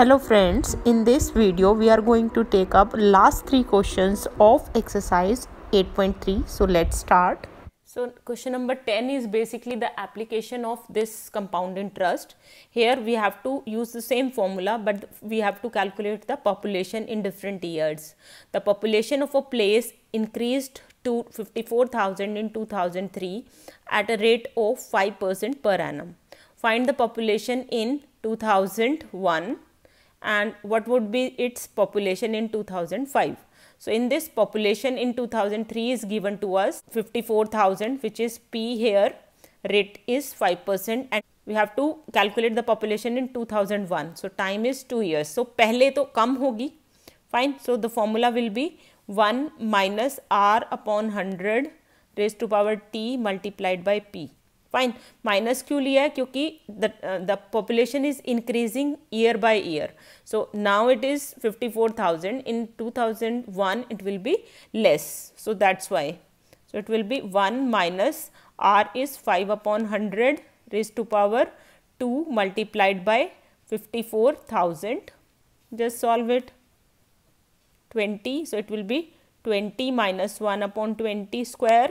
hello friends in this video we are going to take up last three questions of exercise 8.3 so let's start so question number 10 is basically the application of this compound interest here we have to use the same formula but we have to calculate the population in different years the population of a place increased to 54000 in 2003 at a rate of 5% per annum find the population in 2001 and what would be its population in 2005. So, in this population in 2003 is given to us 54,000 which is P here rate is 5 percent and we have to calculate the population in 2001. So, time is 2 years. So, पहले तो कम होगी fine. So, the formula will be 1 minus R upon 100 raised to power T multiplied by P fine minus q liya kyunki the uh, the population is increasing year by year so now it is 54000 in 2001 it will be less so that's why so it will be 1 minus r is 5 upon 100 raised to power 2 multiplied by 54000 just solve it 20 so it will be 20 minus 1 upon 20 square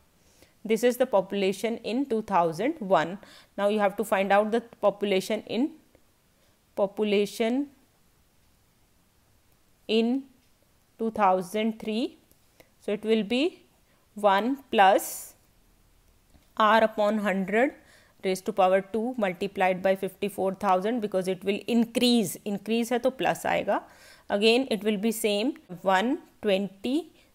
This is the population in 2001. Now you have to find out the population in population in 2003. So it will be 1 plus r upon 100 raised to power 2 multiplied by 54,000 because it will increase. Increase है तो plus आएगा. Again it will be same 120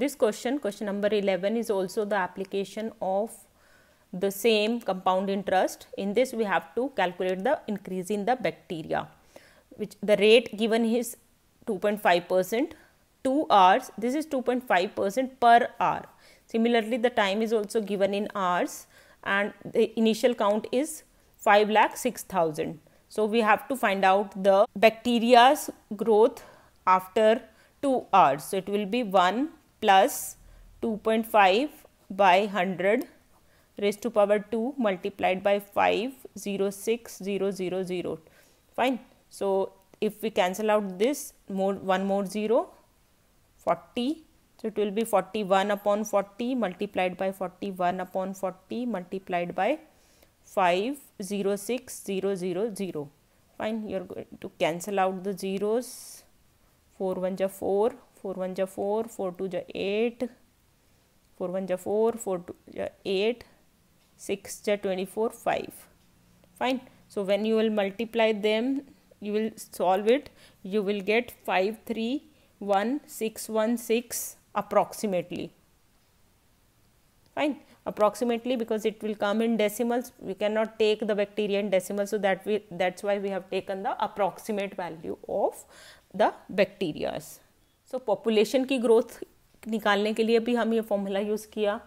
This question, question number 11 is also the application of the same compound interest. In this we have to calculate the increase in the bacteria which the rate given is 2.5 percent 2 hours this is 2.5 percent per hour. Similarly the time is also given in hours and the initial count is 5 lakh 6000. So we have to find out the bacteria's growth after 2 hours. So it will be 1 plus 2.5 by 100 raised to power 2 multiplied by 506000. Fine. So, if we cancel out this more one more 0 40 so it will be 41 upon 40 multiplied by 41 upon 40 multiplied by 506000 fine you are going to cancel out the zeros 4 1 4 4 1 ja 4, 4 2 ja 8, 4 1 ja 4, 4 2 ja 8, 6 ja 24, 5. Fine. So, when you will multiply them, you will solve it, you will get 5, 3, 1, 6, 1, 6 approximately. Fine. Approximately because it will come in decimals, we cannot take the bacteria in decimals. So, that we, that's why we have taken the approximate value of the bacterias. So so, population की growth निकालने के लिए भी हम ये formula use किया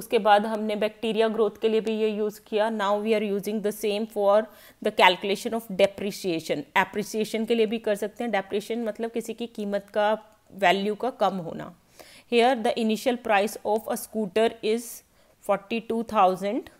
उसके बाद हमने बैक्टीरिया ग्रोथ के लिए भी ये यूज़ किया now we are using the same for the calculation of depreciation appreciation के लिए भी कर सकते हैं डेप्रिसिएशन मतलब किसी की कीमत का वैल्यू का कम होना here the initial price of a scooter is forty two thousand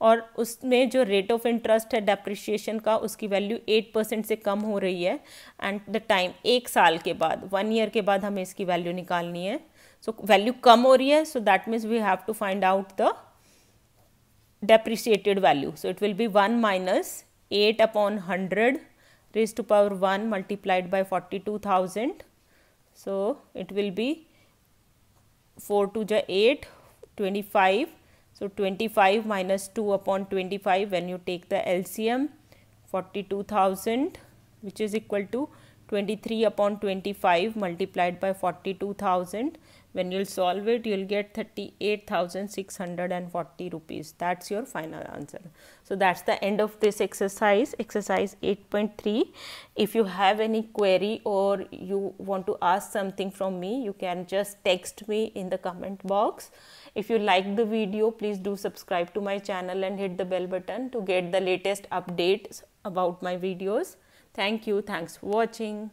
और उसमें जो रेट ऑफ इंटरेस्ट है डेप्रिशिएशन का उसकी वैल्यू एट परसेंट से कम हो रही है एंड द टाइम एक साल के बाद वन ईयर के बाद हमें इसकी वैल्यू निकालनी है सो so, वैल्यू कम हो रही है so that means we have to find out the value so it will be one minus eight upon hundred raise to power one multiplied by forty two thousand so it will be four two जो eight twenty five So 25 minus 2 upon 25 when you take the LCM 42,000 which is equal to 23 upon 25 multiplied by 42,000 when you'll solve it, you'll get 38,640 rupees. That's your final answer. So, that's the end of this exercise, exercise 8.3. If you have any query or you want to ask something from me, you can just text me in the comment box. If you like the video, please do subscribe to my channel and hit the bell button to get the latest updates about my videos. Thank you. Thanks for watching.